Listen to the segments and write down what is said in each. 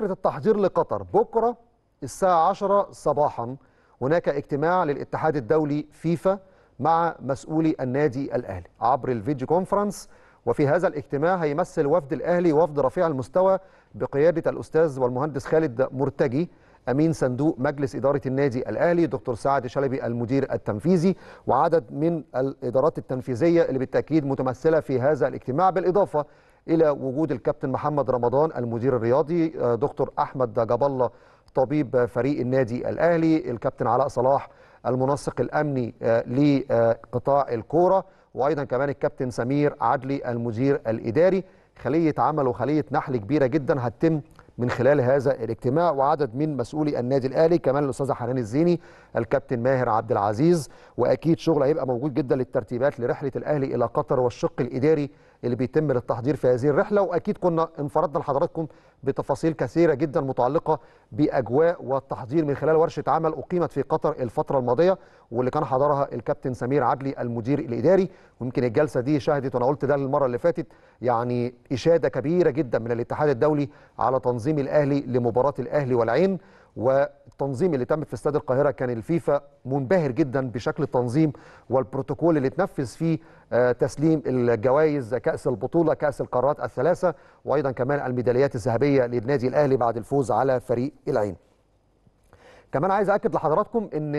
فكرة التحضير لقطر بكرة الساعة 10 صباحا هناك اجتماع للاتحاد الدولي فيفا مع مسؤولي النادي الأهلي عبر الفيديو كونفرنس وفي هذا الاجتماع هيمثل وفد الأهلي وفد رفيع المستوى بقيادة الأستاذ والمهندس خالد مرتجي امين صندوق مجلس اداره النادي الاهلي دكتور سعد شلبي المدير التنفيذي وعدد من الادارات التنفيذيه اللي بالتاكيد متمثله في هذا الاجتماع بالاضافه الى وجود الكابتن محمد رمضان المدير الرياضي آه، دكتور احمد جاب الله طبيب فريق النادي الاهلي الكابتن علاء صلاح المنسق الامني آه، لقطاع الكوره وايضا كمان الكابتن سمير عدلي المدير الاداري خليه عمل وخليه نحل كبيره جدا هتتم من خلال هذا الاجتماع وعدد من مسؤولي النادي الاهلي كمان الاستاذ حنان الزيني الكابتن ماهر عبد العزيز واكيد شغل هيبقى موجود جدا للترتيبات لرحله الاهلي الى قطر والشق الاداري اللي بيتم للتحضير في هذه الرحله واكيد كنا انفردنا لحضراتكم بتفاصيل كثيره جدا متعلقه باجواء والتحضير من خلال ورشه عمل اقيمت في قطر الفتره الماضيه واللي كان حضرها الكابتن سمير عدلي المدير الاداري ويمكن الجلسه دي شهدت وانا قلت ده المره اللي فاتت يعني اشاده كبيره جدا من الاتحاد الدولي على تنظيم الاهلي لمباراه الاهلي والعين و التنظيم اللي تم في استاد القاهرة كان الفيفا منبهر جدا بشكل التنظيم والبروتوكول اللي تنفذ فيه آه، تسليم الجوائز كأس البطولة كأس القارات الثلاثة وأيضا كمان الميداليات الذهبية للنادي الأهلي بعد الفوز على فريق العين كمان عايز أكد لحضراتكم أن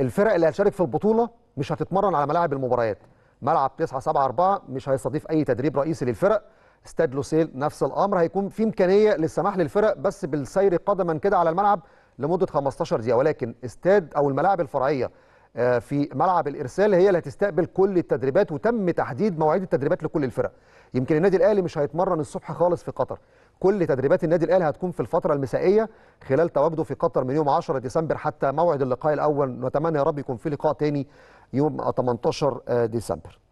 الفرق اللي هتشارك في البطولة مش هتتمرن على ملاعب المباريات ملعب 974 مش هيستضيف أي تدريب رئيسي للفرق استاد لوسيل نفس الامر هيكون في امكانيه للسماح للفرق بس بالسير قدما كده على الملعب لمده 15 دقيقه ولكن استاد او الملاعب الفرعيه آه، في ملعب الارسال هي اللي هتستقبل كل التدريبات وتم تحديد مواعيد التدريبات لكل الفرق يمكن النادي الاهلي مش هيتمرن الصبح خالص في قطر كل تدريبات النادي الاهلي هتكون في الفتره المسائيه خلال تواجده في قطر من يوم 10 ديسمبر حتى موعد اللقاء الاول نتمنى يا رب يكون في لقاء تاني يوم 18 آه، ديسمبر